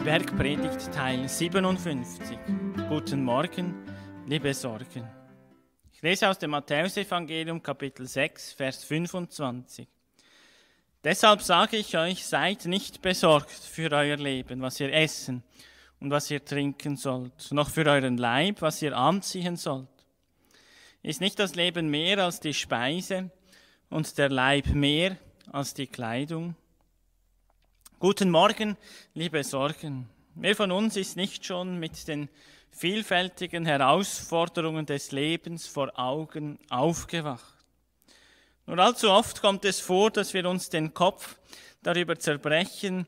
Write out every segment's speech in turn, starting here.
Die Bergpredigt Teil 57. Guten Morgen, liebe Sorgen. Ich lese aus dem Matthäusevangelium Kapitel 6, Vers 25. Deshalb sage ich euch, seid nicht besorgt für euer Leben, was ihr essen und was ihr trinken sollt, noch für euren Leib, was ihr anziehen sollt. Ist nicht das Leben mehr als die Speise und der Leib mehr als die Kleidung? Guten Morgen, liebe Sorgen. Wer von uns ist nicht schon mit den vielfältigen Herausforderungen des Lebens vor Augen aufgewacht? Nur allzu oft kommt es vor, dass wir uns den Kopf darüber zerbrechen,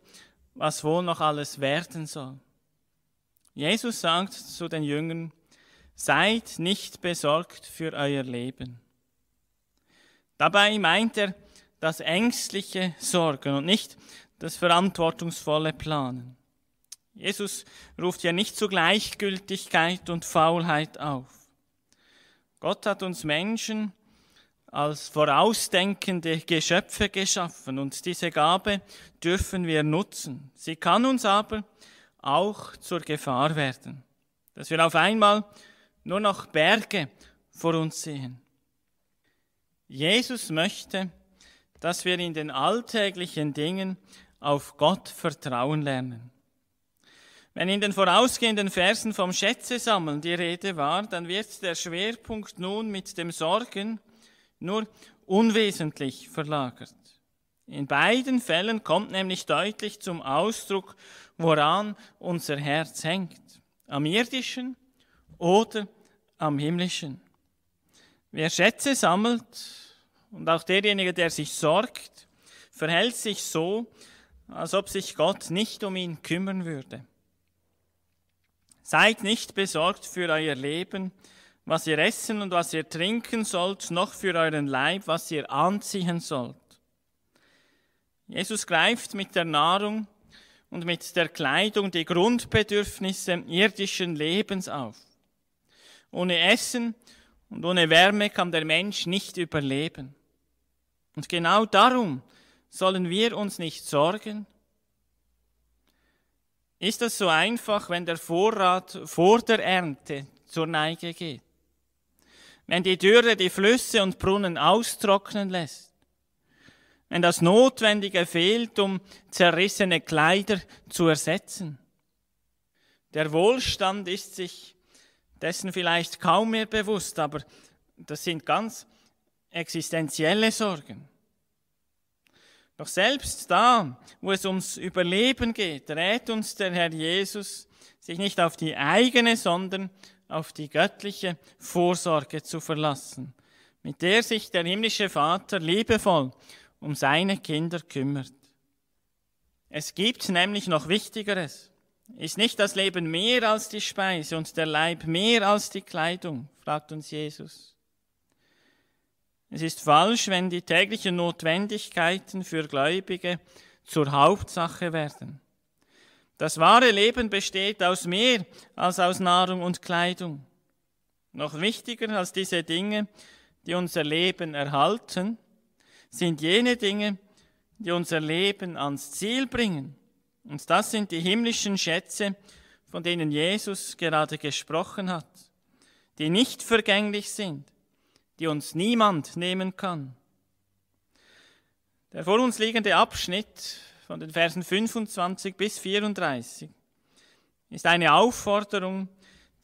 was wohl noch alles werden soll. Jesus sagt zu den Jüngern, seid nicht besorgt für euer Leben. Dabei meint er das ängstliche Sorgen und nicht das verantwortungsvolle Planen. Jesus ruft ja nicht zu Gleichgültigkeit und Faulheit auf. Gott hat uns Menschen als vorausdenkende Geschöpfe geschaffen und diese Gabe dürfen wir nutzen. Sie kann uns aber auch zur Gefahr werden, dass wir auf einmal nur noch Berge vor uns sehen. Jesus möchte, dass wir in den alltäglichen Dingen auf Gott vertrauen lernen. Wenn in den vorausgehenden Versen vom Schätzesammeln die Rede war, dann wird der Schwerpunkt nun mit dem Sorgen nur unwesentlich verlagert. In beiden Fällen kommt nämlich deutlich zum Ausdruck, woran unser Herz hängt. Am irdischen oder am himmlischen. Wer Schätze sammelt und auch derjenige, der sich sorgt, verhält sich so, als ob sich Gott nicht um ihn kümmern würde. Seid nicht besorgt für euer Leben, was ihr essen und was ihr trinken sollt, noch für euren Leib, was ihr anziehen sollt. Jesus greift mit der Nahrung und mit der Kleidung die Grundbedürfnisse irdischen Lebens auf. Ohne Essen und ohne Wärme kann der Mensch nicht überleben. Und genau darum Sollen wir uns nicht sorgen? Ist es so einfach, wenn der Vorrat vor der Ernte zur Neige geht? Wenn die Dürre die Flüsse und Brunnen austrocknen lässt? Wenn das Notwendige fehlt, um zerrissene Kleider zu ersetzen? Der Wohlstand ist sich dessen vielleicht kaum mehr bewusst, aber das sind ganz existenzielle Sorgen. Doch selbst da, wo es ums Überleben geht, rät uns der Herr Jesus, sich nicht auf die eigene, sondern auf die göttliche Vorsorge zu verlassen, mit der sich der himmlische Vater liebevoll um seine Kinder kümmert. Es gibt nämlich noch Wichtigeres. Ist nicht das Leben mehr als die Speise und der Leib mehr als die Kleidung? fragt uns Jesus. Es ist falsch, wenn die täglichen Notwendigkeiten für Gläubige zur Hauptsache werden. Das wahre Leben besteht aus mehr als aus Nahrung und Kleidung. Noch wichtiger als diese Dinge, die unser Leben erhalten, sind jene Dinge, die unser Leben ans Ziel bringen. Und das sind die himmlischen Schätze, von denen Jesus gerade gesprochen hat, die nicht vergänglich sind, die uns niemand nehmen kann. Der vor uns liegende Abschnitt von den Versen 25 bis 34 ist eine Aufforderung,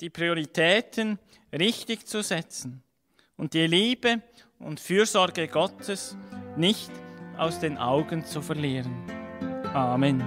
die Prioritäten richtig zu setzen und die Liebe und Fürsorge Gottes nicht aus den Augen zu verlieren. Amen.